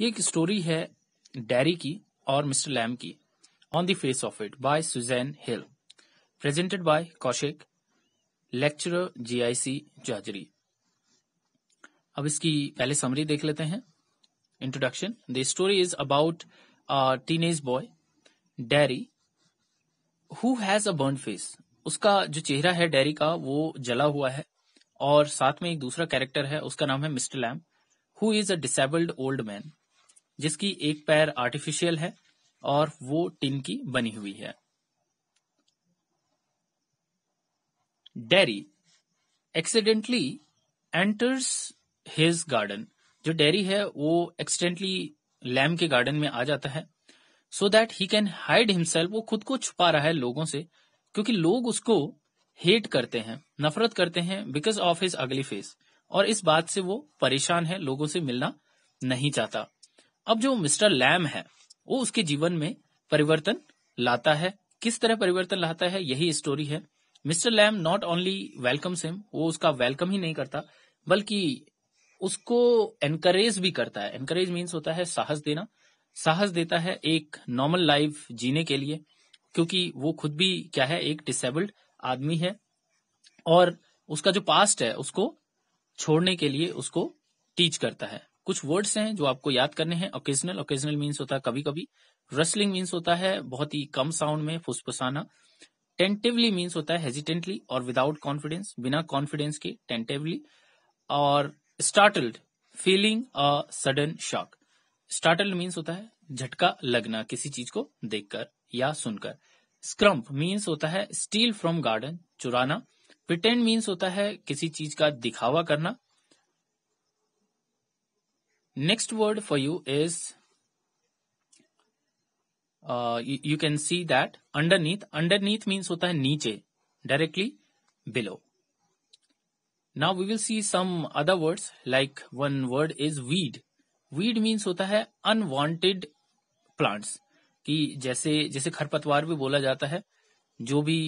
ये एक स्टोरी है डैरी की और मिस्टर लैम की on the face of it by Susan Hill presented by Kaushik lecture GIC Jajri अब इसकी पहले समरी देख लेते हैं introduction the story is about teenage boy Derry who has a burn face उसका जो चेहरा है डैरी का वो जला हुआ है और साथ में एक दूसरा कैरेक्टर है उसका नाम है mister Lamb who is a disabled old man जिसकी एक पैर आर्टिफिशियल है और वो टिन की बनी हुई है Derry accidentally enters his garden जो डेरी है वो एक्सीडेंटली लैम के गार्डन में आ जाता है so that he can hide himself वो खुद को छुपा रहा है लोगों से क्योंकि लोग उसको हेट करते हैं नफरत करते हैं because of his ugly face और इस बात से वो परेशान है लोगों से मिलना नहीं चाहता अब जो मिस्टर लैम है वो उसके जीवन में परिवर्तन लाता है किस तरह परिवर्तन लाता है यही स्टोरी है mister Lamb not only welcome same वो उसका वेलकम ही नहीं करता बल्कि उसको एनकरेज भी करता है एनकरेज मीन्स होता है साहस देना साहस देता है एक नॉर्मल लाइफ जीने के लिए क्योंकि वो खुद भी क्या है एक डिसेबल्ड आदमी है और उसका जो पास्ट है उसको छोड़ने के लिए उसको टीच करता है कुछ वर्ड्स हैं जो आपको याद करने हैं ओकेजनल ओकेजनल मीन्स होता है कभी कभी रसलिंग मीन्स होता है बहुत ही कम साउंड में फुसफुसाना टेंटिवली मीन्स होता है हेजिटेंटली और विदाउट कॉन्फिडेंस बिना कॉन्फिडेंस के टेंटिवली और startled feeling a sudden shock startled means होता है झटका लगना किसी चीज को देखकर या सुनकर स्क्रम्प मीन्स होता है स्टील फ्रॉम गार्डन चुराना प्रिटेंड मीन्स होता है किसी चीज का दिखावा करना Next word for you is uh, you, you can see that underneath. Underneath means होता है नीचे directly below. Now we will see some other words like one word is weed. Weed means होता है unwanted plants. कि जैसे जैसे खरपतवार भी बोला जाता है जो भी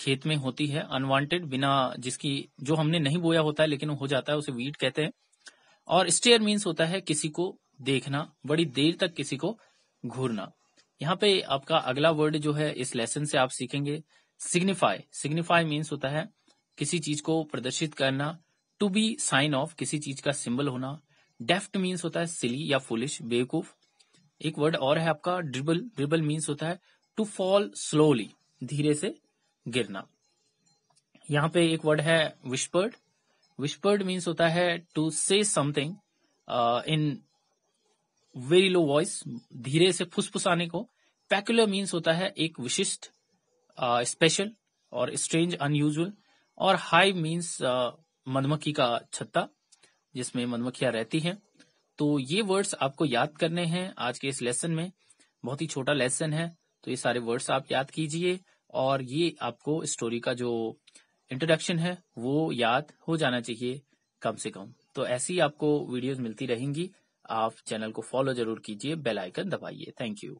खेत में होती है अनवांटेड बिना जिसकी जो हमने नहीं बोया होता है लेकिन हो जाता है उसे वीट कहते हैं और स्टेयर मीन्स होता है किसी को देखना बड़ी देर तक किसी को घूरना यहाँ पे आपका अगला वर्ड जो है इस लेसन से आप सीखेंगे सिग्निफाई सिग्निफाई मीन्स होता है किसी चीज को प्रदर्शित करना टू बी साइन ऑफ किसी चीज का सिंबल होना डेफ्ट मीन्स होता है सिली या फुलिश बेवकूफ एक वर्ड और है आपका ड्रिबल ड्रिबल मीन्स होता है टू फॉल स्लोली धीरे से गिरना यहाँ पे एक वर्ड है विस्पर्ड विस्पर्ड मीन्स होता है to say something in very low voice धीरे से फुसफुसाने को पैकुलर मीन्स होता है एक विशिष्ट स्पेशल uh, और स्ट्रेंज अनयूजल और हाई मीन्स uh, मधुमक्खी का छत्ता जिसमें मधुमक्खियां रहती हैं तो ये वर्ड्स आपको याद करने हैं आज के इस लेसन में बहुत ही छोटा लेसन है तो ये सारे वर्ड्स आप याद कीजिए और ये आपको स्टोरी का जो इंट्रोडक्शन है वो याद हो जाना चाहिए कम से कम तो ऐसी आपको वीडियोस मिलती रहेंगी आप चैनल को फॉलो जरूर कीजिए बेल आइकन दबाइए थैंक यू